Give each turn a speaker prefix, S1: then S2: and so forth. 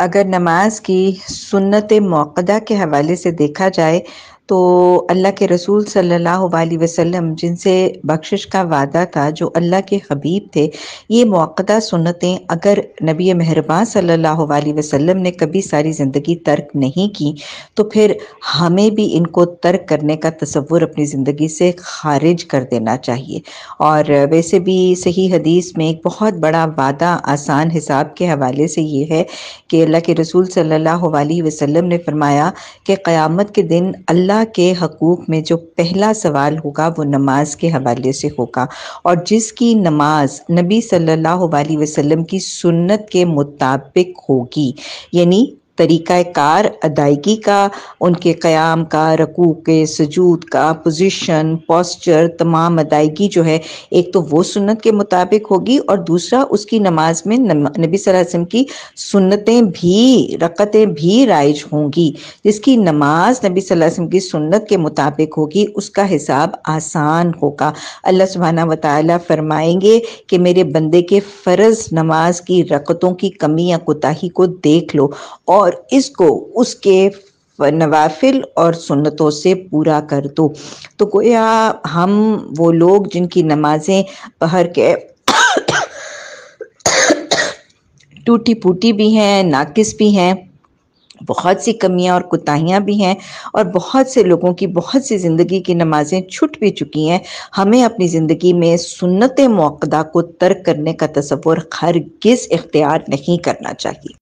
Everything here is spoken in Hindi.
S1: अगर नमाज की सुन्नत मौकदा
S2: के हवाले से देखा जाए तो अल्लाह के रसूल सल्लल्लाहु अलैहि वसल्लम जिनसे बख्शिश का वादा था जो अल्लाह के हबीब थे ये मौकदा सुन्नतें अगर नबी मेहरबान सल्लल्लाहु अलैहि वसल्लम ने कभी सारी ज़िंदगी तर्क नहीं की तो फिर हमें भी इनको तर्क करने का तस्वुर अपनी ज़िंदगी से खारिज कर देना चाहिए और वैसे भी सही हदीस में एक बहुत बड़ा वादा आसान हिसाब के हवाले से ये है कि अल्लाह के रसूल सल्लल्लाहु अलैहि वसल्लम ने फरमाया कि क़यामत के दिन अल्लाह अल्लाह के हकूक़ में जो पहला सवाल होगा वो नमाज के हवाले से होगा और जिसकी नमाज नबी सल्लल्लाहु अलैहि वसल्लम की सुन्नत के मुताबिक होगी यानी तरीक़ाकार अदायगी का उनके क़्याम का रकू के सजूद का पोजिशन पॉस्चर तमाम अदायगी जो है एक तो वो सुन्नत के मुताबिक होगी और दूसरा उसकी नमाज में नबी वसम की सुन्नतें भी रकतें भी राइज होंगी जिसकी नमाज नबी वसम की सुन्नत के मुताबिक होगी उसका हिसाब आसान होगा अल्लाह सुबहाना वाली फरमाएंगे कि मेरे बंदे के फ़र्ज नमाज की रकतों की कमी या कोताही को देख लो और और इसको उसके नवाफिल और सुन्नतों से पूरा कर दो तो गोया हम वो लोग जिनकी नमाजें पहर के टूटी फूटी भी हैं नाकिस भी हैं बहुत सी कमियां और कुताहियां भी हैं और बहुत से लोगों की बहुत सी ज़िंदगी की नमाज़ें छुट भी चुकी हैं हमें अपनी ज़िंदगी में सुन्नत मौकदा को तर्क करने का हर हरगिज़
S1: इख्तियार नहीं करना चाहिए